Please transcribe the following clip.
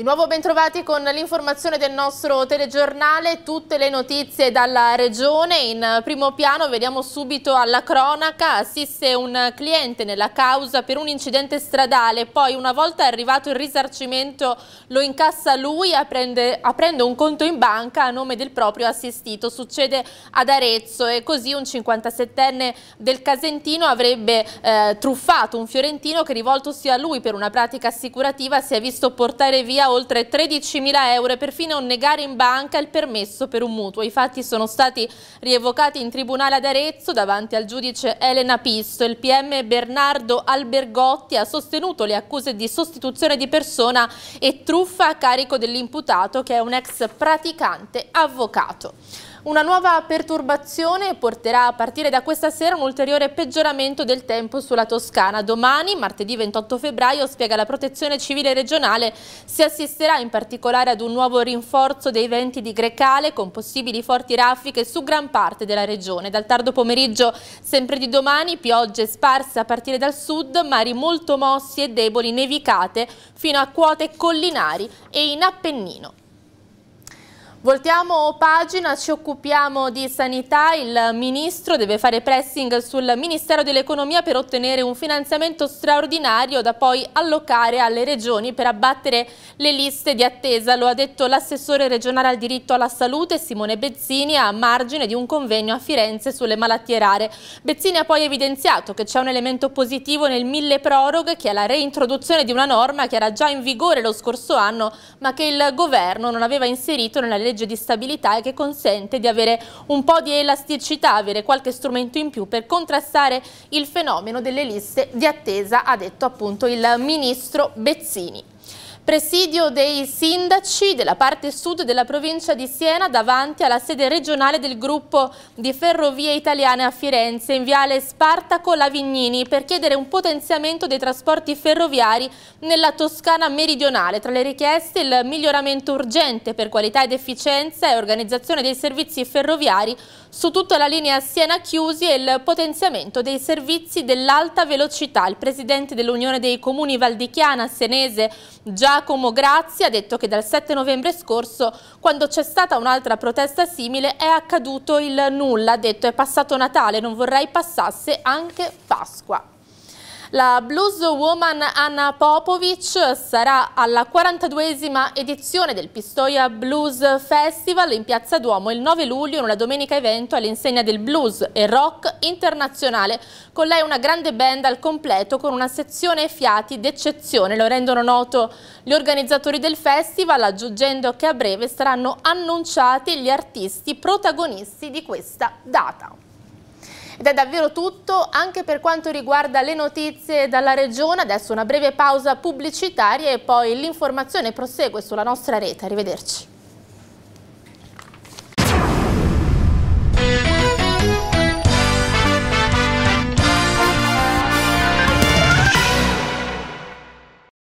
Di nuovo bentrovati con l'informazione del nostro telegiornale, tutte le notizie dalla regione. In primo piano vediamo subito alla cronaca, assiste un cliente nella causa per un incidente stradale, poi una volta arrivato il risarcimento lo incassa lui aprende, aprendo un conto in banca a nome del proprio assistito. Succede ad Arezzo e così un 57enne del Casentino avrebbe eh, truffato un fiorentino che rivoltosi a lui per una pratica assicurativa si è visto portare via oltre 13.000 euro e perfino negare in banca il permesso per un mutuo. I fatti sono stati rievocati in tribunale ad Arezzo davanti al giudice Elena Pisto. Il PM Bernardo Albergotti ha sostenuto le accuse di sostituzione di persona e truffa a carico dell'imputato che è un ex praticante avvocato. Una nuova perturbazione porterà a partire da questa sera un ulteriore peggioramento del tempo sulla Toscana. Domani, martedì 28 febbraio, spiega la protezione civile regionale, si assisterà in particolare ad un nuovo rinforzo dei venti di Grecale con possibili forti raffiche su gran parte della regione. Dal tardo pomeriggio, sempre di domani, piogge sparse a partire dal sud, mari molto mossi e deboli nevicate fino a quote collinari e in Appennino. Voltiamo pagina, ci occupiamo di sanità, il ministro deve fare pressing sul Ministero dell'Economia per ottenere un finanziamento straordinario da poi allocare alle regioni per abbattere le liste di attesa, lo ha detto l'assessore regionale al diritto alla salute Simone Bezzini a margine di un convegno a Firenze sulle malattie rare. Bezzini ha poi evidenziato che c'è un elemento positivo nel mille proroghe che è la reintroduzione di una norma che era già in vigore lo scorso anno ma che il governo non aveva inserito nella legge legge di stabilità e che consente di avere un po' di elasticità, avere qualche strumento in più per contrastare il fenomeno delle liste di attesa, ha detto appunto il ministro Bezzini. Presidio dei sindaci della parte sud della provincia di Siena davanti alla sede regionale del gruppo di ferrovie italiane a Firenze in viale Spartaco Lavignini per chiedere un potenziamento dei trasporti ferroviari nella Toscana meridionale. Tra le richieste il miglioramento urgente per qualità ed efficienza e organizzazione dei servizi ferroviari su tutta la linea Siena Chiusi e il potenziamento dei servizi dell'alta velocità. Il presidente dell'Unione dei Comuni Valdichiana Senese Giacomo Grazia ha detto che dal 7 novembre scorso, quando c'è stata un'altra protesta simile, è accaduto il nulla. Ha detto è passato Natale, non vorrei passasse anche Pasqua. La blueswoman Anna Popovic sarà alla 42esima edizione del Pistoia Blues Festival in Piazza Duomo il 9 luglio in una domenica evento all'insegna del blues e rock internazionale. Con lei una grande band al completo con una sezione fiati d'eccezione. Lo rendono noto gli organizzatori del festival aggiungendo che a breve saranno annunciati gli artisti protagonisti di questa data. Ed è davvero tutto anche per quanto riguarda le notizie dalla regione. Adesso una breve pausa pubblicitaria e poi l'informazione prosegue sulla nostra rete. Arrivederci.